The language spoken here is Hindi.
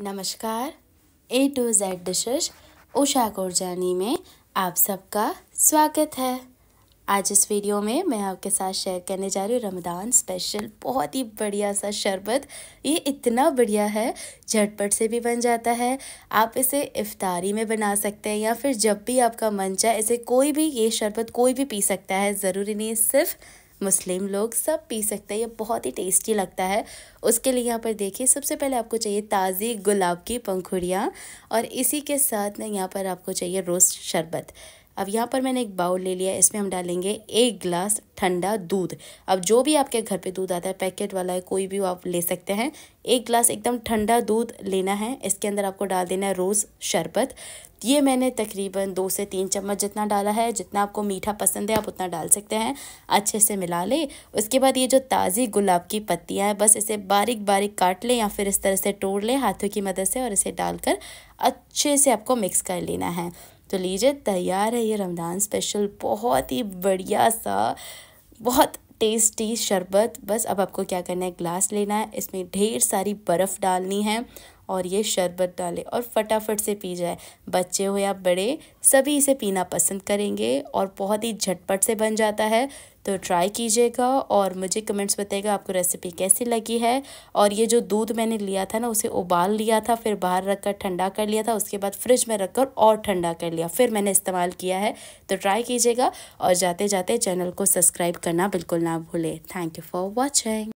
नमस्कार A to Z dishes Usha Korjani में आप सबका स्वागत है आज इस वीडियो में मैं आपके साथ शेयर करने जा रही हूँ रमदान स्पेशल बहुत ही बढ़िया सा शरबत ये इतना बढ़िया है झटपट से भी बन जाता है आप इसे इफ्तारी में बना सकते हैं या फिर जब भी आपका मन चाहे इसे कोई भी ये शरबत कोई भी पी सकता है ज़रूरी नहीं सिर्फ मुस्लिम लोग सब पी सकते हैं ये बहुत ही टेस्टी लगता है उसके लिए यहाँ पर देखिए सबसे पहले आपको चाहिए ताज़ी गुलाब की पंखुड़ियाँ और इसी के साथ ना यहाँ पर आपको चाहिए रोस्ट शरबत अब यहाँ पर मैंने एक बाउल ले लिया इसमें हम डालेंगे एक गिलास ठंडा दूध अब जो भी आपके घर पे दूध आता है पैकेट वाला है कोई भी आप ले सकते हैं एक गिलास एकदम ठंडा दूध लेना है इसके अंदर आपको डाल देना है रोज़ शरबत ये मैंने तकरीबन दो से तीन चम्मच जितना डाला है जितना आपको मीठा पसंद है आप उतना डाल सकते हैं अच्छे से मिला ले उसके बाद ये जो ताज़ी गुलाब की पत्तियाँ हैं बस इसे बारीक बारीक काट लें या फिर इस तरह से तोड़ लें हाथों की मदद से और इसे डालकर अच्छे से आपको मिक्स कर लेना है तो लीजिए तैयार है ये रमज़ान स्पेशल बहुत ही बढ़िया सा बहुत टेस्टी शरबत बस अब आपको क्या करना है ग्लास लेना है इसमें ढेर सारी बर्फ़ डालनी है और ये शरबत डाले और फटाफट से पी जाए बच्चे हो या बड़े सभी इसे पीना पसंद करेंगे और बहुत ही झटपट से बन जाता है तो ट्राई कीजिएगा और मुझे कमेंट्स बताइएगा आपको रेसिपी कैसी लगी है और ये जो दूध मैंने लिया था ना उसे उबाल लिया था फिर बाहर रखकर ठंडा कर लिया था उसके बाद फ्रिज में रखकर और ठंडा कर लिया फिर मैंने इस्तेमाल किया है तो ट्राई कीजिएगा और जाते जाते चैनल को सब्सक्राइब करना बिल्कुल ना भूलें थैंक यू फॉर वॉचिंग